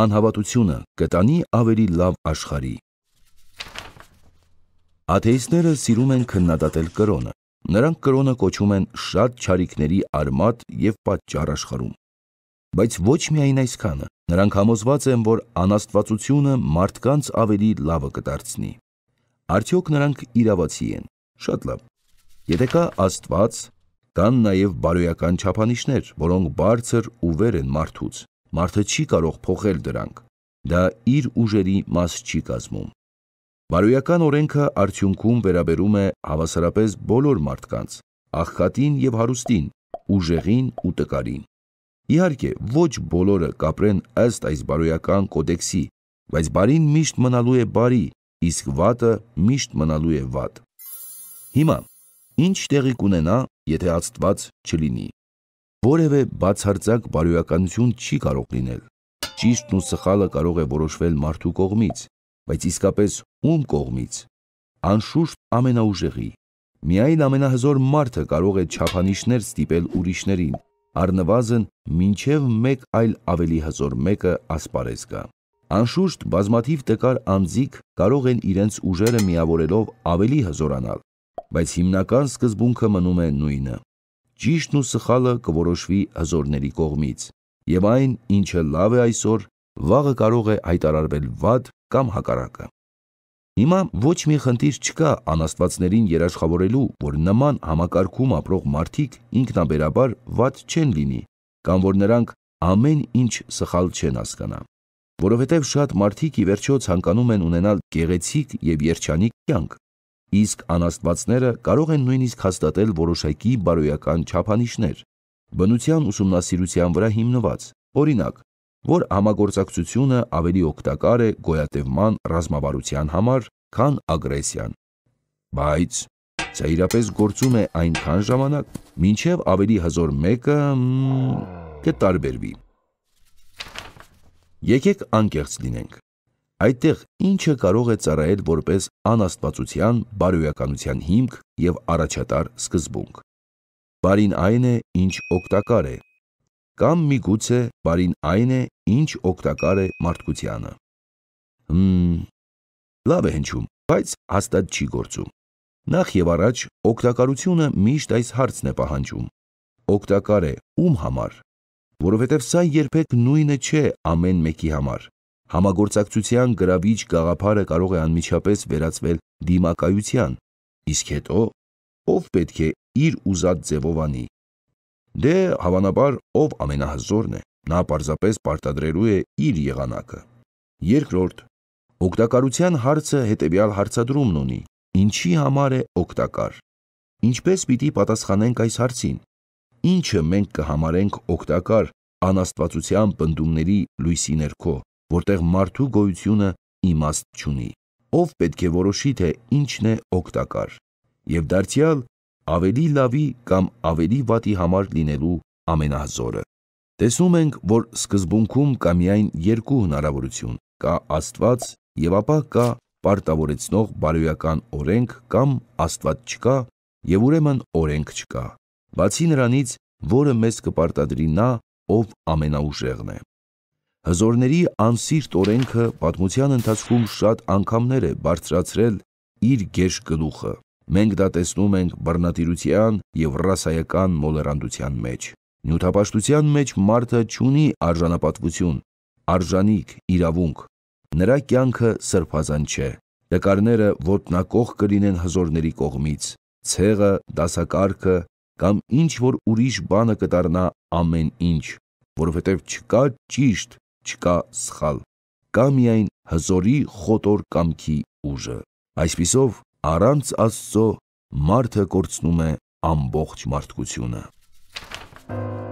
Անհավատությունը կտանի ավելի լավ աշխարհի։ Աթեիստները սիրում են քննադատել կրոնը։ Նրանք կրոնը կոչում են շատ ճարիքների արմատ եւ պատճառ աշխարհում։ Բայց ոչ միայն այսքանը։ Նրանք համոզված են, որ անաստվածությունը մարդկանց ավելի լավը կդարձնի։ Արդյոք նրանք իրավացի են։ Շատ լավ։ Եթե կա Աստված, Կան նաև բարոյական չափանիշներ, որոնք բարձր ու վեր են մարդուց։ Մարդը չի կարող փոխել դրանք։ Դա իր ուժերի մաս չի կազմում։ Բարոյական օրենքը արդյունքում վերաբերում է հավասարապես բոլոր մարդկանց՝ աղքատին եւ հարուստին, ուժեղին ու տկարին։ Իհարկե, ոչ բոլորը կապրեն ըստ այս բարոյական կոդեքսի, բայց բարին միշտ մնալու է բարի, իսկ վատը միշտ մնալու է վատ։ Հիմա Ինչ տեղի կունենա, եթե Աստված չլինի։ Որևէ բացարձակ բարոյականություն չի կարող լինել։ Ճիշտն ու սխալը կարող է որոշվել մարդու կողմից, բայց իսկապես ում կողմից։ Անշուշտ ամենաուժեղի, միայն ամենահզոր մարդը կարող է չափանիշներ ստիպել ուրիշներին, առնվազն մինչև մեկ այլ ավելի հզոր մեկը ասպարեզ գա։ Անշուշտ բազմաթիվ տկար անձիկ կարող են իրենց ուժերը միավորելով ավելի հզորանալ, բայց հիմնական սկզբունքը մնում է նույնը։ Ճիշտն ու սխալը կորոշվի հզորների կողմից, եւ այն, ինչը լավ է այսօր, վաղը կարող է հայտարարվել վատ կամ հակառակը։ Հիմա ոչ մի խնդիր չկա անաստվածներին երաշխավորելու, որ նման համակարգում ապրող մարդիկ ինքնաբերաբար վատ չեն լինի, կամ որ նրանք ամեն ինչ սխալ չեն հասկանա։ Որովհետև շատ մարդիկ ի վերջո ցանկանում են ունենալ գեղեցիկ եւ երջանիկ կյանք, իսկ անաստվածները կարող են նույնիսկ հաստատել որոշակի բարոյական չափանիշներ, բնության ուսումնասիրության վրա հիմնված, օրինակ, որ համագործակցությունը ավելի օգտակար է գոյատևման ռազմավարության համար, քան ագրեսիան։ Բայց սա իրապես գործում է այնքան ժամանակ, մինչև ավելի հզոր մեկը կտարբերվի։ Եկեք անկեղծ լինենք այդտեղ ինչը կարող է ծառայել որպես անաստվածության, բարոյականության հիմք եւ առաջատար սկզբունք։ Բարին այն է, ինչ օգտակար է, կամ միգուցե բարին այն է, ինչ օգտակար է մարդկությանը։ Հմ, լավ է հնչում, բայց հաստատ չի գործում։ Նախ եւ առաջ օգտակարությունը միշտ այս հարցն է պահանջում։ Օգտակար է ում համար, որովհետև սա երբեք նույնը չէ ամեն մեկի համար Համագործակցության գրավիչ գաղափարը կարող է անմիջապես վերածվել դիմակայության, իսկ հետո ով պետք է իր ուզած ձևով անի։ Դե, հավանաբար, ով ամենահզորն է, նա պարզապես պարտադրելու է իր եղանակը։ Երկրորդ, օգտակարության հարցը հետևյալ հարցադրումն ունի. ինչի համար է օգտակար։ Ինչպես պիտի պատասխանենք այս հարցին։ Ինչը մենք կհամարենք օգտակար անաստվածության բնդումների լույսի ներքո որտեղ մարդու գոյությունը իմաստ չունի։ Ով պետք է որոշի, թե ինչն է օգտակար եւ դարձյալ ավելի լավի կամ ավելի վատի համար լինելու ամենազորը։ Տեսնում ենք, որ սկզբունքում կա միայն երկու հնարավորություն՝ կա Աստված եւ ապա կա պարտավորեցնող բարոյական օրենք կամ Աստված չկա եւ ուրեմն օրենք չկա։ Բացի նրանից, որը մեզ կպարտադրի նա, ով ամենաուժեղն է։ Հզորների անսիրտ օրենքը պատմության ընթացքում շատ անգամներ է բարձրացրել իր գեշ գլուխը։ Մենք դա տեսնում ենք բռնատիրության եւ ռասայական մոլերանդության մեջ։ Նյութապաշտության մեջ մարդը ճունի արժանապատվություն, արժանիք, իրավունք։ Նրա կյանքը սրբազան չէ։ Տկարները ոտնակող կլինեն հզորների կողմից։ Ցեղը, դասակարգը կամ ինչ որ ուրիշ բանը կդառնա ամեն ինչ, որովհետև չկա ճիշտ չկա սխալ, կա միայն հզորի խոտոր կամքի ուժը։ Այսպիսով առանց Աստծո մարդը կորցնում է ամբողջ մարդկությունը։ Thank you